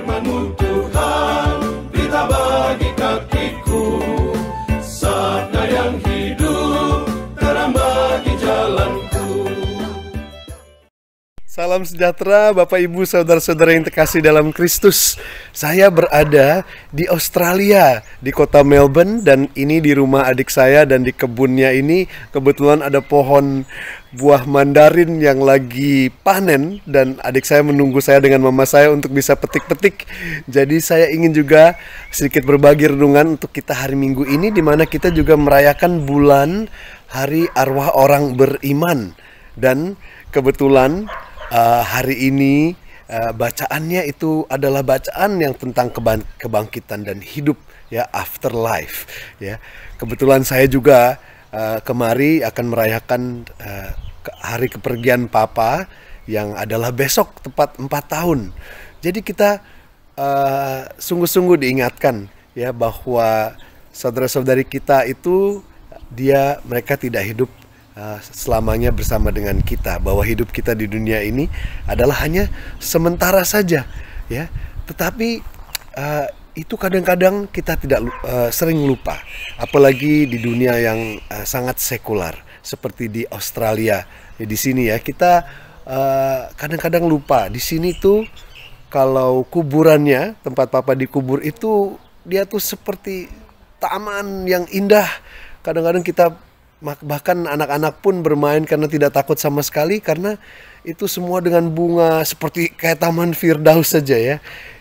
firman mu Tuhan Salam sejahtera Bapak Ibu Saudara-saudara yang terkasih dalam Kristus Saya berada di Australia Di kota Melbourne Dan ini di rumah adik saya Dan di kebunnya ini Kebetulan ada pohon buah mandarin yang lagi panen Dan adik saya menunggu saya dengan mama saya Untuk bisa petik-petik Jadi saya ingin juga sedikit berbagi renungan Untuk kita hari minggu ini di mana kita juga merayakan bulan Hari Arwah Orang Beriman Dan kebetulan Eh, hari ini uh, bacaannya itu adalah bacaan yang tentang kebang kebangkitan dan hidup ya afterlife ya. Kebetulan saya juga uh, kemari akan merayakan uh, hari kepergian papa yang adalah besok tepat 4 tahun. Jadi kita sungguh -sungguh diingatkan ya bahwa saudara-saudari kita itu dia mereka tidak hidup Eh, selamanya bersama dengan kita bahwa hidup kita di dunia ini adalah hanya sementara saja ya tetapi uh, itu kadang-kadang kita tidak uh, sering lupa apalagi di dunia yang uh, sangat sekular seperti di Australia ya, di sini ya kita kadang-kadang uh, kadang -kadang lupa di sini tuh kalau kuburannya tempat papa dikubur itu dia tuh seperti taman yang indah kadang-kadang kita bahkan anak-anak pun bermain karena tidak takut sama sekali karena itu semua dengan bunga seperti kayak taman Firdaus saja ya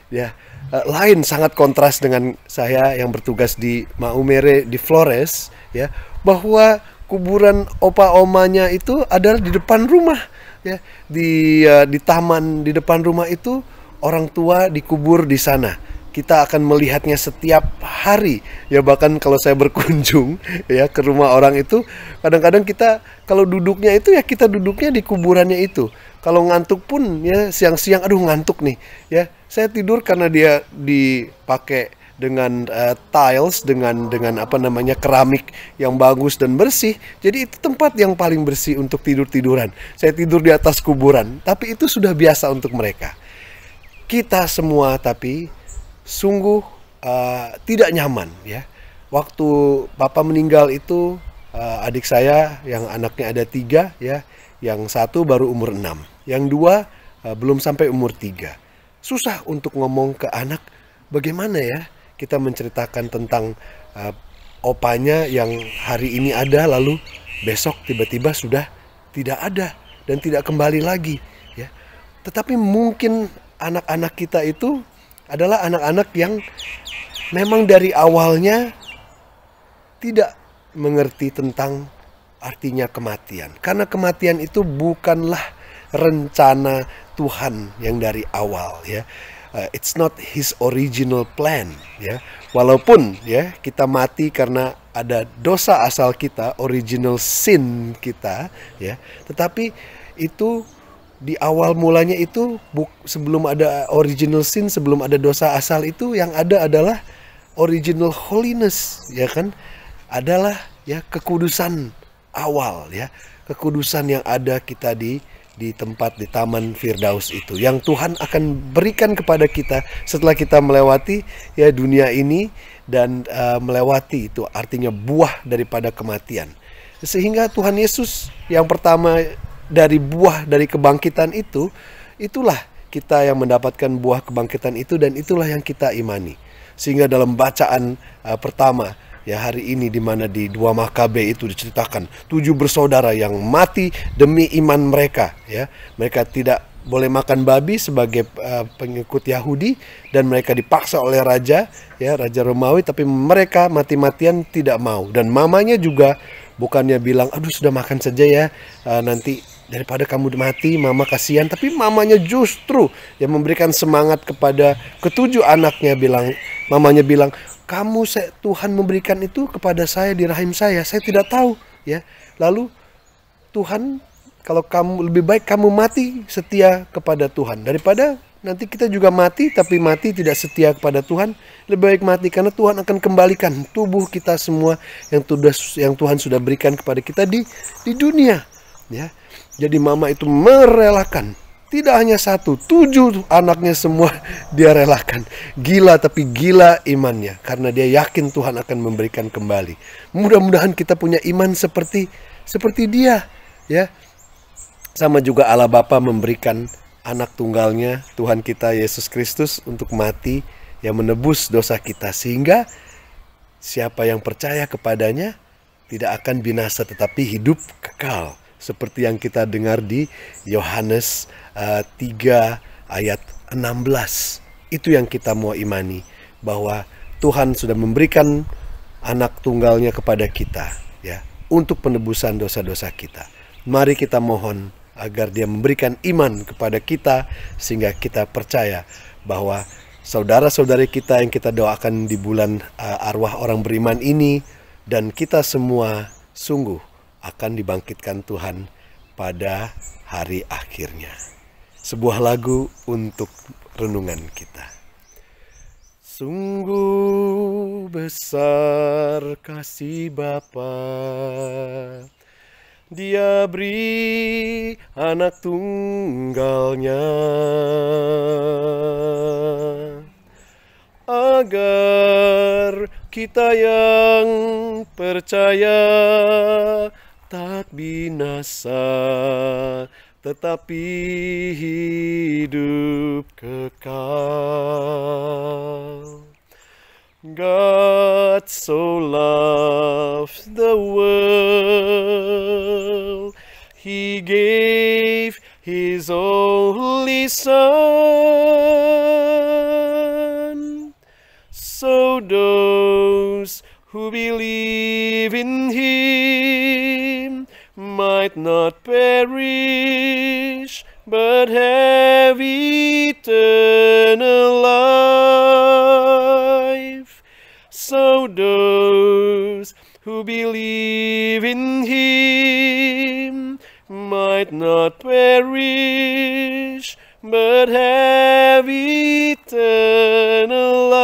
ya eh, lain sangat kontras dengan saya yang bertugas di Maumere di Flores ya bahwa kuburan opa omanya itu adalah di depan rumah ya di eh, di taman di depan rumah itu orang tua dikubur di sana kita akan melihatnya setiap hari ya bahkan kalau saya berkunjung ya ke rumah orang itu kadang-kadang kita kalau duduknya itu ya kita duduknya di kuburannya itu kalau ngantuk pun ya siang-siang aduh ngantuk nih ya saya tidur karena dia dipakai dengan uh, tiles dengan dengan apa namanya keramik yang bagus dan bersih. Jadi itu tempat yang paling bersih untuk tidur-tiduran. Saya tidur di atas kuburan, tapi itu sudah biasa untuk mereka. Kita semua tapi sungguh uh, tidak nyaman ya. Waktu papa meninggal itu uh, adik saya yang anaknya ada tiga ya, yang satu baru umur enam, yang dua uh, belum sampai umur tiga. Susah untuk ngomong ke anak bagaimana ya kita menceritakan tentang uh, opanya yang hari ini ada lalu besok tiba-tiba sudah tidak ada dan tidak kembali lagi ya. Tetapi mungkin anak-anak kita itu adalah anak-anak yang memang dari awalnya tidak mengerti tentang artinya kematian. Karena kematian itu bukanlah rencana Tuhan yang dari awal ya. Uh, it's not his original plan ya. Walaupun ya kita mati karena ada dosa asal kita, original sin kita ya. Tetapi itu di awal mulanya itu buk, sebelum ada original sin, sebelum ada dosa asal itu yang ada adalah original holiness, ya kan? Adalah ya kekudusan awal ya, kekudusan yang ada kita di di tempat di Taman Firdaus itu yang Tuhan akan berikan kepada kita setelah kita melewati ya dunia ini dan uh, melewati itu artinya buah daripada kematian sehingga Tuhan Yesus yang pertama dari buah dari kebangkitan itu, itulah kita yang mendapatkan buah kebangkitan itu dan itulah yang kita imani. Sehingga dalam bacaan uh, pertama ya hari ini di mana di dua Makabe itu diceritakan tujuh bersaudara yang mati demi iman mereka ya. Mereka tidak boleh makan babi sebagai uh, pengikut Yahudi dan mereka dipaksa oleh raja ya raja Romawi tapi mereka mati-matian tidak mau dan mamanya juga bukannya bilang aduh sudah makan saja ya uh, nanti daripada kamu mati mama kasihan tapi mamanya justru yang memberikan semangat kepada ketujuh anaknya bilang mamanya bilang kamu saya, Tuhan memberikan itu kepada saya di rahim saya saya tidak tahu ya lalu Tuhan kalau kamu lebih baik kamu mati setia kepada Tuhan daripada nanti kita juga mati tapi mati tidak setia kepada Tuhan lebih baik mati karena Tuhan akan kembalikan tubuh kita semua yang sudah yang Tuhan sudah berikan kepada kita di di dunia ya jadi mama itu merelakan. Tidak hanya satu, tujuh anaknya semua dia relakan. Gila tapi gila imannya. Karena dia yakin Tuhan akan memberikan kembali. Mudah-mudahan kita punya iman seperti seperti dia. ya Sama juga Allah Bapa memberikan anak tunggalnya Tuhan kita Yesus Kristus untuk mati yang menebus dosa kita. Sehingga siapa yang percaya kepadanya tidak akan binasa tetapi hidup kekal seperti yang kita dengar di Yohanes uh, eh, 3 ayat 16. Itu yang kita mau imani bahwa Tuhan sudah memberikan anak tunggalnya kepada kita ya untuk penebusan dosa-dosa kita. Mari kita mohon agar dia memberikan iman kepada kita sehingga kita percaya bahwa saudara-saudari kita yang kita doakan di bulan uh, arwah orang beriman ini dan kita semua sungguh akan dibangkitkan Tuhan pada hari akhirnya. Sebuah lagu untuk renungan kita. Sungguh besar kasih Bapa. Dia beri anak tunggalnya agar kita yang percaya tak binasa tetapi hidup kekal. God so loves the world, He gave His only Son. So those who believe in Him might not perish, but have eternal life. So those who believe in him might not perish, but have eternal life.